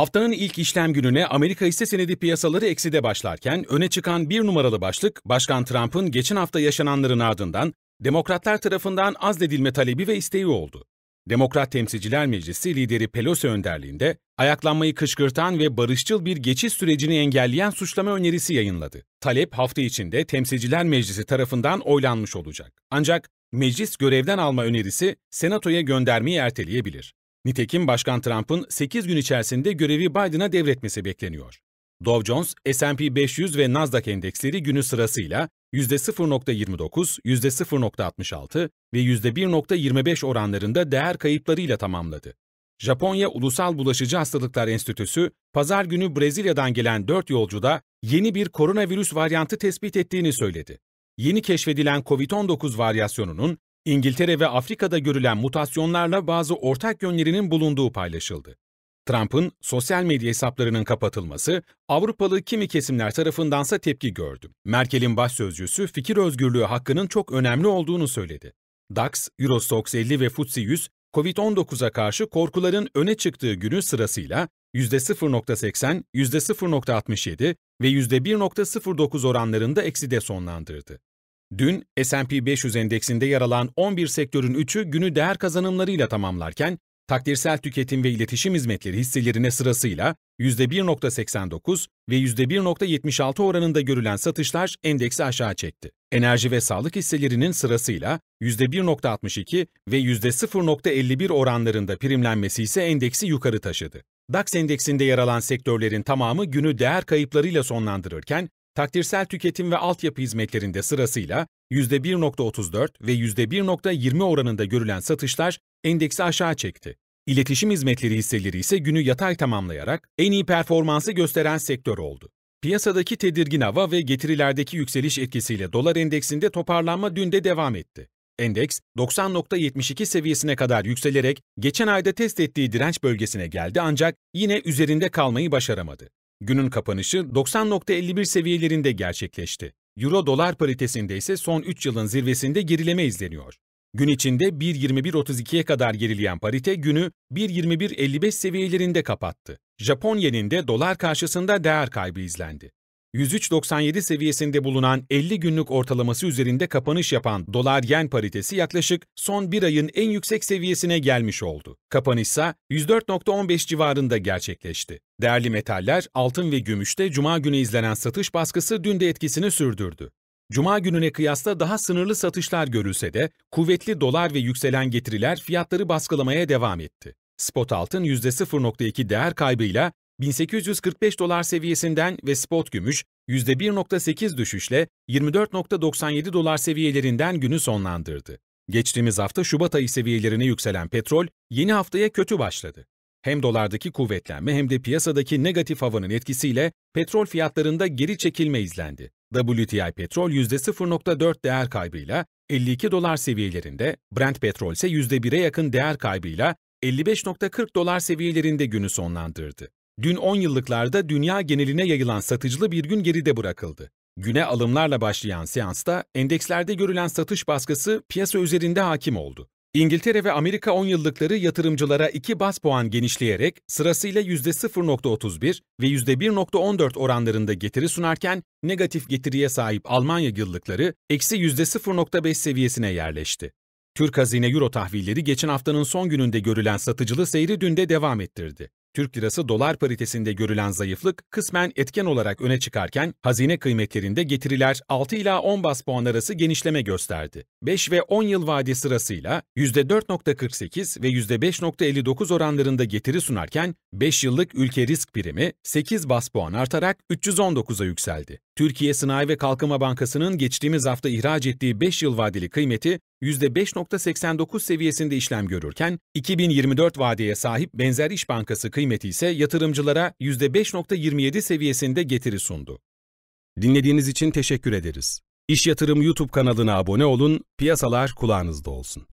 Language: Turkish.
Haftanın ilk işlem gününe Amerika hisse senedi piyasaları ekside başlarken öne çıkan bir numaralı başlık, Başkan Trump'ın geçen hafta yaşananların ardından demokratlar tarafından azledilme talebi ve isteği oldu. Demokrat Temsilciler Meclisi lideri Pelosi önderliğinde ayaklanmayı kışkırtan ve barışçıl bir geçiş sürecini engelleyen suçlama önerisi yayınladı. Talep hafta içinde Temsilciler Meclisi tarafından oylanmış olacak. Ancak meclis görevden alma önerisi senatoya göndermeyi erteleyebilir. Nitekim Başkan Trump'ın 8 gün içerisinde görevi Biden'a devretmesi bekleniyor. Dow Jones, S&P 500 ve Nasdaq endeksleri günü sırasıyla %0.29, %0.66 ve %1.25 oranlarında değer kayıplarıyla tamamladı. Japonya Ulusal Bulaşıcı Hastalıklar Enstitüsü, pazar günü Brezilya'dan gelen 4 yolcuda yeni bir koronavirüs varyantı tespit ettiğini söyledi. Yeni keşfedilen COVID-19 varyasyonunun İngiltere ve Afrika'da görülen mutasyonlarla bazı ortak yönlerinin bulunduğu paylaşıldı. Trump'ın sosyal medya hesaplarının kapatılması, Avrupalı kimi kesimler tarafındansa tepki gördü. Merkel'in baş sözcüsü fikir özgürlüğü hakkının çok önemli olduğunu söyledi. DAX, Eurostox 50 ve FTSE 100, COVID-19'a karşı korkuların öne çıktığı günü sırasıyla %0.80, %0.67 ve %1.09 oranlarında ekside sonlandırdı. Dün S&P 500 endeksinde yer alan 11 sektörün 3'ü günü değer kazanımlarıyla tamamlarken, takdirsel tüketim ve iletişim hizmetleri hisselerine sırasıyla %1.89 ve %1.76 oranında görülen satışlar endeksi aşağı çekti. Enerji ve sağlık hisselerinin sırasıyla %1.62 ve %0.51 oranlarında primlenmesi ise endeksi yukarı taşıdı. DAX endeksinde yer alan sektörlerin tamamı günü değer kayıplarıyla sonlandırırken, takdirsel tüketim ve altyapı hizmetlerinde sırasıyla %1.34 ve %1.20 oranında görülen satışlar endeksi aşağı çekti. İletişim hizmetleri hisseleri ise günü yatay tamamlayarak en iyi performansı gösteren sektör oldu. Piyasadaki tedirgin hava ve getirilerdeki yükseliş etkisiyle dolar endeksinde toparlanma dün de devam etti. Endeks 90.72 seviyesine kadar yükselerek geçen ayda test ettiği direnç bölgesine geldi ancak yine üzerinde kalmayı başaramadı. Günün kapanışı 90.51 seviyelerinde gerçekleşti. Euro-dolar paritesinde ise son 3 yılın zirvesinde gerileme izleniyor. Gün içinde 1.21.32'ye kadar gerileyen parite günü 1.21.55 seviyelerinde kapattı. Japon yeninde dolar karşısında değer kaybı izlendi. 103.97 seviyesinde bulunan 50 günlük ortalaması üzerinde kapanış yapan dolar-yen paritesi yaklaşık son bir ayın en yüksek seviyesine gelmiş oldu. Kapanışsa 104.15 civarında gerçekleşti. Değerli metaller, altın ve gümüşte cuma günü izlenen satış baskısı dün de etkisini sürdürdü. Cuma gününe kıyasla daha sınırlı satışlar görülse de kuvvetli dolar ve yükselen getiriler fiyatları baskılamaya devam etti. Spot altın %0.2 değer kaybıyla 1845 dolar seviyesinden ve spot gümüş %1.8 düşüşle 24.97 dolar seviyelerinden günü sonlandırdı. Geçtiğimiz hafta Şubat ayı seviyelerine yükselen petrol yeni haftaya kötü başladı. Hem dolardaki kuvvetlenme hem de piyasadaki negatif havanın etkisiyle petrol fiyatlarında geri çekilme izlendi. WTI petrol %0.4 değer kaybıyla 52 dolar seviyelerinde, Brent petrol ise %1'e yakın değer kaybıyla 55.40 dolar seviyelerinde günü sonlandırdı. Dün 10 yıllıklarda dünya geneline yayılan satıcılı bir gün geride bırakıldı. Güne alımlarla başlayan seansta endekslerde görülen satış baskısı piyasa üzerinde hakim oldu. İngiltere ve Amerika 10 yıllıkları yatırımcılara 2 bas puan genişleyerek sırasıyla %0.31 ve %1.14 oranlarında getiri sunarken negatif getiriye sahip Almanya yıllıkları eksi %0.5 seviyesine yerleşti. Türk hazine euro tahvilleri geçen haftanın son gününde görülen satıcılı seyri dün de devam ettirdi. Türk lirası dolar paritesinde görülen zayıflık kısmen etken olarak öne çıkarken hazine kıymetlerinde getiriler 6 ila 10 bas puan arası genişleme gösterdi. 5 ve 10 yıl vade sırasıyla %4.48 ve %5.59 oranlarında getiri sunarken 5 yıllık ülke risk primi 8 bas puan artarak 319'a yükseldi. Türkiye Sanayi ve Kalkınma Bankası'nın geçtiğimiz hafta ihraç ettiği 5 yıl vadeli kıymeti %5.89 seviyesinde işlem görürken, 2024 vadeye sahip benzer iş bankası kıymeti ise yatırımcılara %5.27 seviyesinde getiri sundu. Dinlediğiniz için teşekkür ederiz. İş Yatırım YouTube kanalına abone olun, piyasalar kulağınızda olsun.